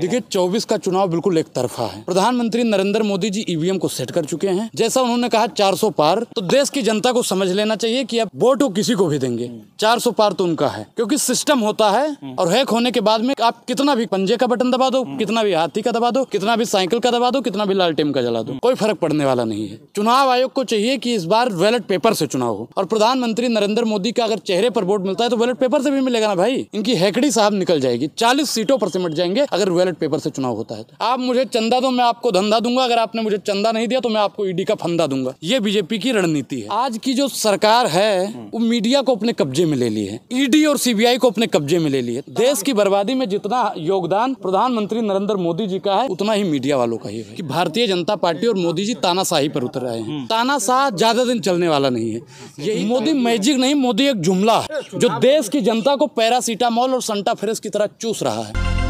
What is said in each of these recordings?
देखिए 24 का चुनाव बिल्कुल एक तरफा है प्रधानमंत्री नरेंद्र मोदी जी ईवीएम को सेट कर चुके हैं जैसा उन्होंने कहा 400 पार तो देश की जनता को समझ लेना चाहिए कि अब वोट वो किसी को भी देंगे 400 हम्म। पार तो उनका है क्योंकि सिस्टम होता है हम्म। और हैक होने के बाद में आप कितना भी पंजे का बटन दबा दो हम्म। कितना भी हाथी का दबा दो कितना भी साइकिल का दबा दो कितना भी लालटेम का जला दो कोई फर्क पड़ने वाला नहीं है चुनाव आयोग को चाहिए की इस बार बैलेट पेपर से चुनाव हो और प्रधानमंत्री नरेंद्र मोदी का अगर चेहरे पर वोट मिलता है तो बैलेट पेपर से भी मिलेगा ना भाई इनकी हैकड़ी साहब निकल जाएगी चालीस सीटों पर सिमट जाएंगे अगर बैलेट पेपर से चुनाव होता है आप मुझे चंदा दो मैं आपको धंधा दूंगा अगर आपने मुझे चंदा नहीं दिया तो मैं आपको ईडी e का फंदा दूंगा ये बीजेपी की रणनीति है आज की जो सरकार है वो मीडिया को अपने कब्जे में ले ली है ईडी e और सीबीआई को अपने कब्जे में ले ली है देश की बर्बादी में जितना योगदान प्रधानमंत्री नरेंद्र मोदी जी का है उतना ही मीडिया वालों का ही है की भारतीय जनता पार्टी और मोदी जी तानाशाही पर उतर रहे हैं तानाशाह ज्यादा दिन चलने वाला नहीं है यही मोदी मैजिक नहीं मोदी एक जुमला है जो देश की जनता को पैरासीटामोल और संटा फ्रेस की तरह चूस रहा है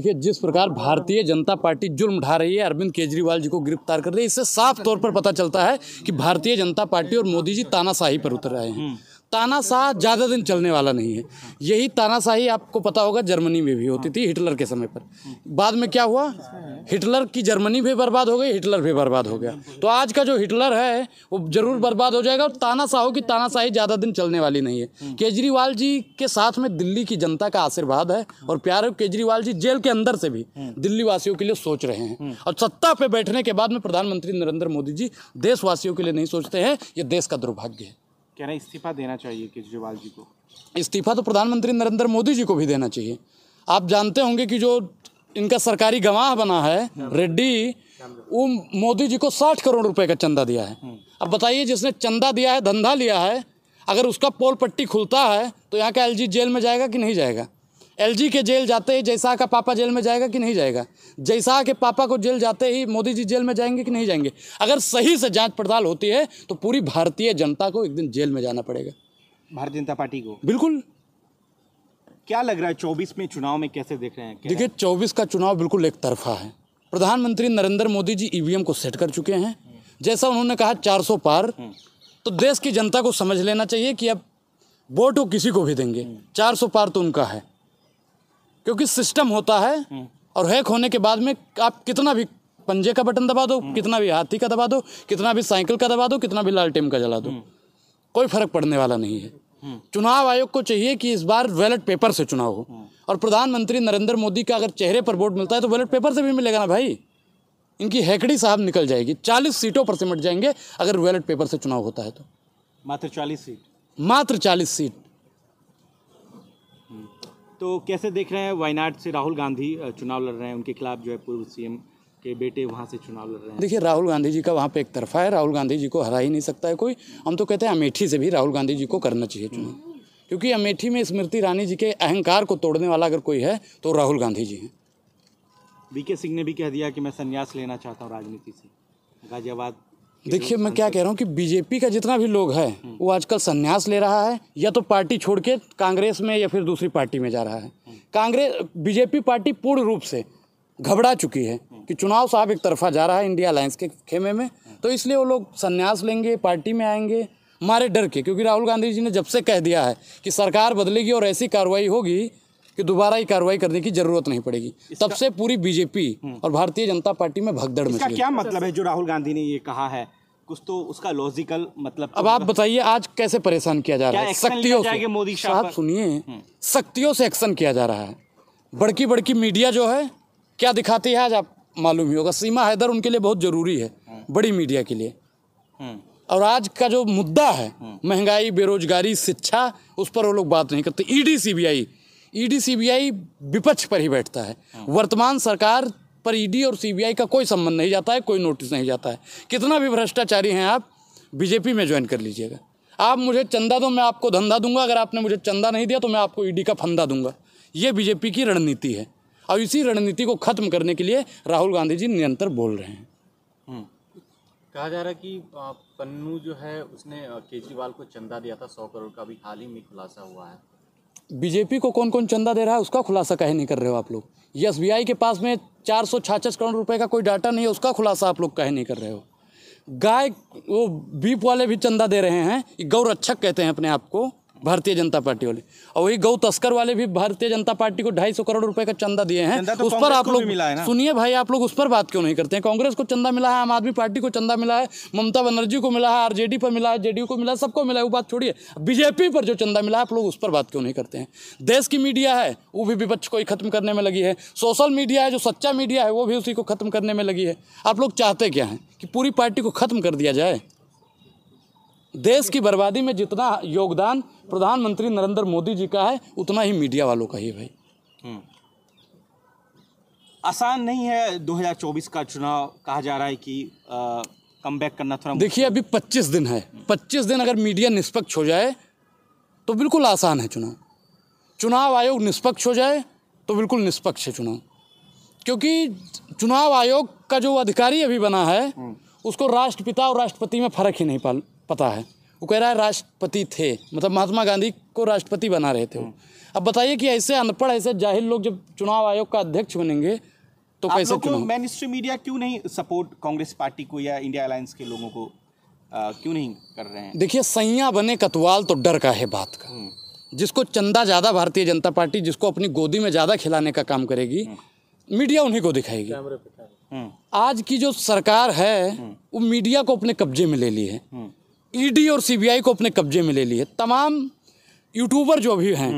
देखिए जिस प्रकार भारतीय जनता पार्टी जुल्म ढा रही है अरविंद केजरीवाल जी को गिरफ्तार कर रही है इससे साफ तौर पर पता चलता है कि भारतीय जनता पार्टी और मोदी जी तानाशाही पर उतर रहे हैं हम्म। तानाशाह ज़्यादा दिन चलने वाला नहीं है यही तानाशाही आपको पता होगा जर्मनी में भी होती थी हिटलर के समय पर बाद में क्या हुआ हिटलर की जर्मनी भी बर्बाद हो गई हिटलर भी बर्बाद हो गया तो आज का जो हिटलर है वो ज़रूर बर्बाद हो जाएगा और तानाशाहों की तानाशाही ज़्यादा दिन चलने वाली नहीं है केजरीवाल जी के साथ में दिल्ली की जनता का आशीर्वाद है और प्यार केजरीवाल जी जेल के अंदर से भी दिल्ली वासियों के लिए सोच रहे हैं और सत्ता पर बैठने के बाद में प्रधानमंत्री नरेंद्र मोदी जी देशवासियों के लिए नहीं सोचते हैं ये देश का दुर्भाग्य है कह रहे हैं इस्तीफा देना चाहिए केजरीवाल जी को इस्तीफा तो प्रधानमंत्री नरेंद्र मोदी जी को भी देना चाहिए आप जानते होंगे कि जो इनका सरकारी गवाह बना है रेड्डी वो मोदी जी को साठ करोड़ रुपए का चंदा दिया है हम्म। अब बताइए जिसने चंदा दिया है धंधा लिया है अगर उसका पोल पट्टी खुलता है तो यहाँ का एलजी जेल में जाएगा कि नहीं जाएगा एलजी के जेल जाते ही जैसा का पापा जेल में जाएगा कि नहीं जाएगा जैसा के पापा को जेल जाते ही मोदी जी जेल में जाएंगे कि नहीं जाएंगे अगर सही से जांच पड़ताल होती है तो पूरी भारतीय जनता को एक दिन जेल में जाना पड़ेगा भारतीय जनता पार्टी को बिल्कुल क्या लग रहा है चौबीस में चुनाव में कैसे देख रहे हैं देखिए चौबीस का चुनाव बिल्कुल एक तरफा है प्रधानमंत्री नरेंद्र मोदी जी ईवीएम को सेट कर चुके हैं जैसा उन्होंने कहा चार पार तो देश की जनता को समझ लेना चाहिए कि अब वोट वो किसी को भी देंगे 400 पार तो उनका है क्योंकि सिस्टम होता है हम्म। और हैक होने के बाद में आप कितना भी पंजे का बटन दबा दो हम्म। कितना भी हाथी का दबा दो कितना भी साइकिल का दबा दो कितना भी लालटेम का जला दो हम्म। कोई फर्क पड़ने वाला नहीं है चुनाव आयोग को चाहिए कि इस बार वैलेट पेपर से चुनाव हो और प्रधानमंत्री नरेंद्र मोदी का अगर चेहरे पर वोट मिलता है तो वैलेट पेपर से भी मिलेगा ना भाई इनकी हैकड़ी साहब निकल जाएगी चालीस सीटों पर सिमट जाएंगे अगर वैलेट पेपर से चुनाव होता है तो मात्र चालीस सीट मात्र चालीस सीट तो कैसे देख रहे हैं वायनाड से राहुल गांधी चुनाव लड़ रहे हैं उनके खिलाफ जो है पूर्व सीएम के बेटे वहाँ से चुनाव लड़ रहे हैं देखिए राहुल गांधी जी का वहाँ पे एक तरफा है राहुल गांधी जी को हरा ही नहीं सकता है कोई हम तो कहते हैं अमेठी से भी राहुल गांधी जी को करना चाहिए चुनाव क्योंकि अमेठी में स्मृति ईरानी जी के अहंकार को तोड़ने वाला अगर कोई है तो राहुल गांधी जी हैं वी के सिंह ने भी कह दिया कि मैं संन्यास लेना चाहता हूँ राजनीति से गाजियाबाद देखिए मैं क्या कह रहा हूँ कि बीजेपी का जितना भी लोग है वो आजकल संन्यास ले रहा है या तो पार्टी छोड़ के कांग्रेस में या फिर दूसरी पार्टी में जा रहा है कांग्रेस बीजेपी पार्टी पूर्ण रूप से घबरा चुकी है कि चुनाव साहब एक तरफा जा रहा है इंडिया अलायंस के खेमे में तो इसलिए वो लोग संन्यास लेंगे पार्टी में आएंगे मारे डर के क्योंकि राहुल गांधी जी ने जब से कह दिया है कि सरकार बदलेगी और ऐसी कार्रवाई होगी कि दोबारा ही कार्रवाई करने की जरूरत नहीं पड़ेगी तब से पूरी बीजेपी हम्म। और भारतीय जनता पार्टी में भगदड़ में क्या मतलब है जो राहुल गांधी ने ये कहा है कुछ तो उसका लॉजिकल मतलब अब आप बताइए आज कैसे परेशान किया जा रहा है सख्तियों से मोदी साहब सुनिए सख्तियों हम्म। से एक्शन किया जा रहा है बड़की बड़की मीडिया जो है क्या दिखाती है आज आप मालूम ही होगा सीमा हैदर उनके लिए बहुत जरूरी है हम्म। बड़ी मीडिया के लिए और आज का जो मुद्दा है महंगाई बेरोजगारी शिक्षा उस पर वो लोग बात नहीं करते ED e CBI ED e CBI विपक्ष पर ही बैठता है हाँ। वर्तमान सरकार पर ईडी e और सीबीआई का कोई संबंध नहीं जाता है कोई नोटिस नहीं जाता है कितना भी भ्रष्टाचारी हैं आप बीजेपी में ज्वाइन कर लीजिएगा आप मुझे चंदा दो मैं आपको धंधा दूंगा अगर आपने मुझे चंदा नहीं दिया तो मैं आपको ईडी e का फंदा दूंगा ये बीजेपी की रणनीति है और इसी रणनीति को ख़त्म करने के लिए राहुल गांधी जी निरंतर बोल रहे हैं हम्म। कहा जा रहा है कि पन्नू जो है उसने केजरीवाल को चंदा दिया था सौ करोड़ का भी हाल ही में खुलासा हुआ है बीजेपी को कौन कौन चंदा दे रहा है उसका खुलासा काहे नहीं कर रहे हो आप लोग एस के पास में चार सौ करोड़ रुपए का कोई डाटा नहीं है उसका खुलासा आप लोग कहे नहीं कर रहे हो गाय वो बीप वाले भी चंदा दे रहे हैं गौरक्षक कहते हैं अपने आप को भारतीय जनता पार्टी वाले और वही गौ तस्कर वाले भी भारतीय जनता पार्टी को ढाई सौ करोड़ रुपए का चंदा दिए हैं तो उस पर आप लोग सुनिए भाई आप लोग उस पर बात क्यों नहीं करते हैं कांग्रेस को चंदा मिला है आम आदमी पार्टी को चंदा मिला है ममता बनर्जी को मिला है आरजेडी पर मिला है जेडीयू को मिला है सबको मिला है वो बात छोड़िए बीजेपी पर जो चंदा मिला है आप लोग उस पर बात क्यों नहीं करते हैं देश की मीडिया है वो भी विपक्ष को ही खत्म करने में लगी है सोशल मीडिया है जो सच्चा मीडिया है वो भी उसी को खत्म करने में लगी है आप लोग चाहते क्या हैं कि पूरी पार्टी को खत्म कर दिया जाए देश की बर्बादी में जितना योगदान प्रधानमंत्री नरेंद्र मोदी जी का है उतना ही मीडिया वालों का ही भाई हम्म। आसान नहीं है 2024 का चुनाव कहा जा रहा है कि कम बैक करना थोड़ा देखिए अभी 25 दिन है 25 दिन अगर मीडिया निष्पक्ष हो जाए तो बिल्कुल आसान है चुनाव चुनाव आयोग निष्पक्ष हो जाए तो बिल्कुल निष्पक्ष है चुनाव क्योंकि चुनाव आयोग का जो अधिकारी अभी बना है हम्म। उसको राष्ट्रपिता और राष्ट्रपति में फर्क ही नहीं पा पता है वो कह रहा है राष्ट्रपति थे मतलब महात्मा गांधी को राष्ट्रपति बना रहे थे वो हम्म। अब बताइए कि ऐसे अनपढ़ ऐसे जाहिर लोग जब चुनाव आयोग का अध्यक्ष बनेंगे तो कैसे चुनाव मेन स्ट्रीम मीडिया क्यों नहीं सपोर्ट कांग्रेस पार्टी को या इंडिया अलायंस के लोगों को आ, क्यों नहीं कर रहे हैं देखिए सैया बने कतवाल तो डर का है बात का हम्म। जिसको चंदा ज़्यादा भारतीय जनता पार्टी जिसको अपनी गोदी में ज़्यादा खिलाने का काम करेगी हम्म। मीडिया उन्हीं को दिखाएगी आज की जो सरकार है वो मीडिया को अपने कब्जे में ले ली है ईडी और सीबीआई को अपने कब्जे में ले लिए तमाम यूट्यूबर जो भी हैं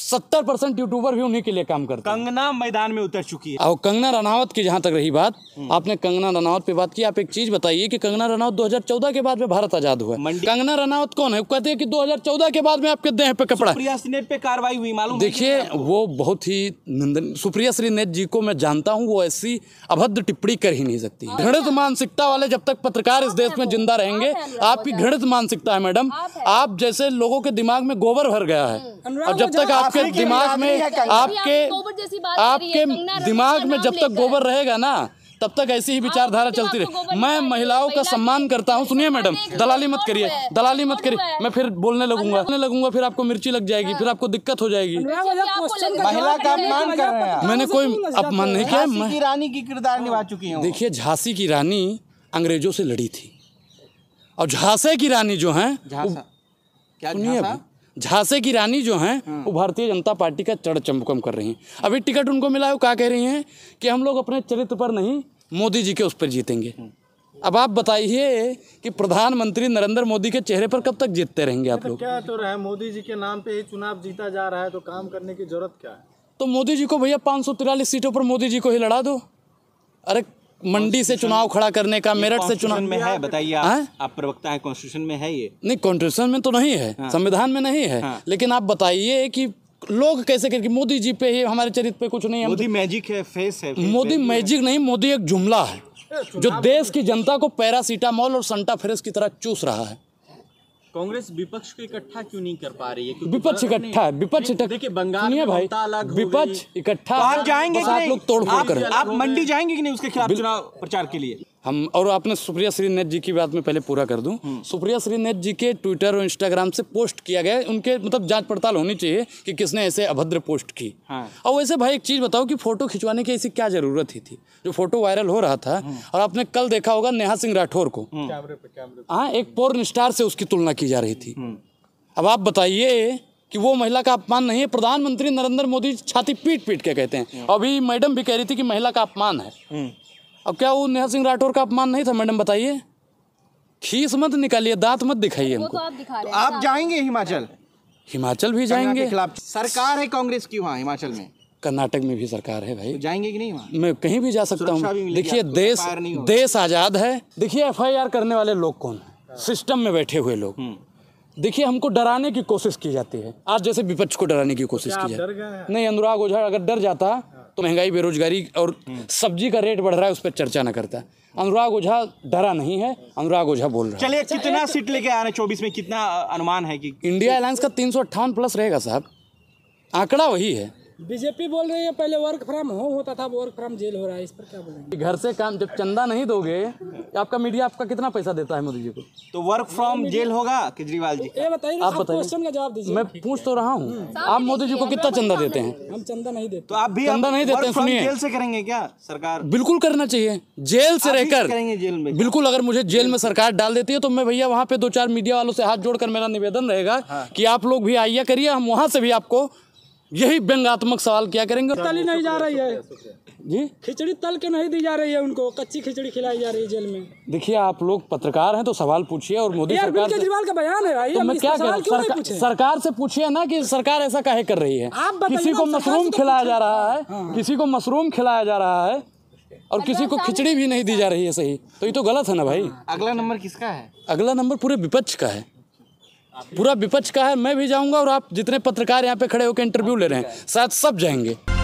सत्तर परसेंट यूट्यूबर भी उन्हीं के लिए काम करते हैं। कंगना मैदान में उतर चुकी है और कंगना रनावत की जहाँ तक रही बात आपने कंगना रनावत पे बात की आप एक चीज बताइए कि कंगना रनावत 2014 के बाद में भारत आजाद हुआ कंगना रनावत कौन है कहते हैं कि 2014 के बाद में आपके देह पे कपड़ा सुप्रिया सिनेट पे कार्रवाई हुई मालूम देखिये वो बहुत ही निंदन सुप्रिया श्रीनेत जी को मैं जानता हूँ वो ऐसी अभद्र टिप्पणी कर ही नहीं सकती घृणित मानसिकता वाले जब तक पत्रकार इस देश में जिंदा रहेंगे आपकी घृणित मानसिकता है मैडम आप जैसे लोगों के दिमाग में गोबर भर गया है हम्म। और जब तक आप आपके दिमाग में आपके आपके दिमाग में जब तक गोबर रहेगा ना तब तक ऐसी ही विचारधारा चलती रही मैं महिलाओं का सम्मान करता हूँ सुनिए मैडम दलाली मत करिए दलाली मत करिए मैं फिर बोलने लगूंगा अच्छा। बोलने लगूंगा फिर आपको मिर्ची लग जाएगी हाँ। फिर आपको दिक्कत हो जाएगी महिला का अपमान कर रहे हैं मैंने कोई अपमान नहीं किया रानी की किरदार निभा चुकी है देखिए झांसी की रानी अंग्रेजों से लड़ी थी और झांसे की रानी जो है सुनिए झांसे की रानी जो हैं हाँ। वो भारतीय जनता पार्टी का चढ़ चमकम कर रही हैं अभी टिकट उनको मिला है वो क्या कह रही हैं कि हम लोग अपने चरित्र पर नहीं मोदी जी के उस पर जीतेंगे हाँ। अब आप बताइए कि प्रधानमंत्री नरेंद्र मोदी के चेहरे पर कब तक जीतते रहेंगे आप लोग क्या तो रहे मोदी जी के नाम पे ही चुनाव जीता जा रहा है तो काम करने की जरूरत क्या है तो मोदी जी को भैया पाँच सीटों पर मोदी जी को ही लड़ा दो अरे मंडी से चुनाव खड़ा करने का मेरठ से चुनाव में है हाँ। बताइए आप, हाँ? आप प्रवक्ता हैं कॉन्स्टिट्यूशन में है ये नहीं कॉन्स्टिट्यूशन में तो नहीं है हाँ। संविधान में नहीं है हाँ। लेकिन आप बताइए कि लोग कैसे करके मोदी जी पे ही हमारे चरित्र पे कुछ नहीं है मोदी मैजिक है फेस है मोदी मैजिक नहीं मोदी एक जुमला है जो देश की जनता को पैरासीटामोल और संटा फ्रेस की तरह चूस रहा है कांग्रेस विपक्ष को इकट्ठा क्यों नहीं कर पा रही है विपक्ष इकट्ठा है विपक्ष देखिए बंगाल में भाई विपक्ष इकट्ठा आप जाएंगे आप लोग तोड़ आप मंडी जाएंगे कि नहीं उसके खिलाफ चुनाव प्रचार के लिए हम और आपने सुप्रिया नेत जी की बात में पहले पूरा कर दूं हम्म। सुप्रिया नेत जी के ट्विटर और इंस्टाग्राम से पोस्ट किया गया उनके मतलब जांच पड़ताल होनी चाहिए कि किसने ऐसे अभद्र पोस्ट की हाँ। और वैसे भाई एक चीज़ बताओ कि फोटो खिंचवाने की ऐसी क्या ज़रूरत ही थी जो फोटो वायरल हो रहा था हम्म। और आपने कल देखा होगा नेहा सिंह राठौर को हम्म। हाँ एक पोर्न स्टार से उसकी तुलना की जा रही थी अब आप बताइए कि वो महिला का अपमान नहीं है प्रधानमंत्री नरेंद्र मोदी छाती पीट पीट के कहते हैं अभी मैडम भी कह रही थी कि महिला का अपमान है अब क्या वो नेहा सिंह राठौर का अपमान नहीं था मैडम बताइए खीस मत निकालिए दांत मत दिखाइए हमको तो आप, दिखा तो आप जाएंगे हिमाचल हिमाचल भी जाएंगे सरकार है कांग्रेस की वहाँ हिमाचल में कर्नाटक में भी सरकार है भाई तो जाएंगे कि नहीं मैं कहीं भी जा सकता हूँ देखिए देश देश आज़ाद है देखिए एफआईआर करने वाले लोग कौन है सिस्टम में बैठे हुए लोग हम्म। देखिए हमको डराने की कोशिश की जाती है आज जैसे विपक्ष को डराने की कोशिश की जाती है नहीं अनुराग ओझा अगर डर जाता तो महंगाई बेरोजगारी और हम्म। सब्जी का रेट बढ़ रहा है उस पर चर्चा ना करता अनुराग ओझा डरा नहीं है अनुराग ओझा बोल रहा है चलिए कितना सीट लेके आने चौबीस में कितना अनुमान है कि इंडिया अलायंस का तीन प्लस रहेगा साहब आंकड़ा वही है बीजेपी बोल रही है पहले वर्क फ्रॉम होम होता था वर्क फ्रॉम जेल हो रहा है इस पर क्या बोलेंगे घर से काम जब चंदा नहीं दोगे आपका मीडिया आपका कितना पैसा देता है मोदी जी को तो वर्क फ्रॉम जेल होगा केजरीवाल जी ये बताइए आप बताइए क्वेश्चन का जवाब दीजिए मैं पूछ तो रहा हूँ हम्म। आप मोदी जी को कितना चंदा देते हैं हम चंदा नहीं देते तो आप भी चंदा नहीं देते हैं सुनिए जेल से करेंगे क्या सरकार बिल्कुल करना चाहिए जेल से रहकर करेंगे जेल में बिल्कुल अगर मुझे जेल में सरकार डाल देती है तो मैं भैया वहाँ पे दो चार मीडिया वालों से हाथ जोड़कर मेरा निवेदन रहेगा हाँ। कि आप लोग भी आइया करिए हम वहाँ से भी आपको यही व्यंगात्मक सवाल क्या करेंगे तली नहीं जा रही है जी खिचड़ी तल के नहीं दी जा रही है उनको कच्ची खिचड़ी खिलाई जा रही है जेल में देखिए आप लोग पत्रकार हैं तो सवाल पूछिए और मोदी सरकार केजरीवाल का बयान है भाई तो मैं क्या सरकार, सरकार से पूछिए ना कि सरकार ऐसा काहे कर रही है आप किसी को मशरूम तो खिलाया जा रहा है हाँ, हाँ। किसी को मशरूम खिलाया जा रहा है और किसी को खिचड़ी भी नहीं दी जा रही है सही तो ये तो गलत है ना भाई हाँ। अगला नंबर किसका है अगला नंबर पूरे विपक्ष का है पूरा विपक्ष का है मैं भी जाऊंगा और आप जितने पत्रकार यहाँ पे खड़े होकर इंटरव्यू ले रहे हैं शायद सब जाएंगे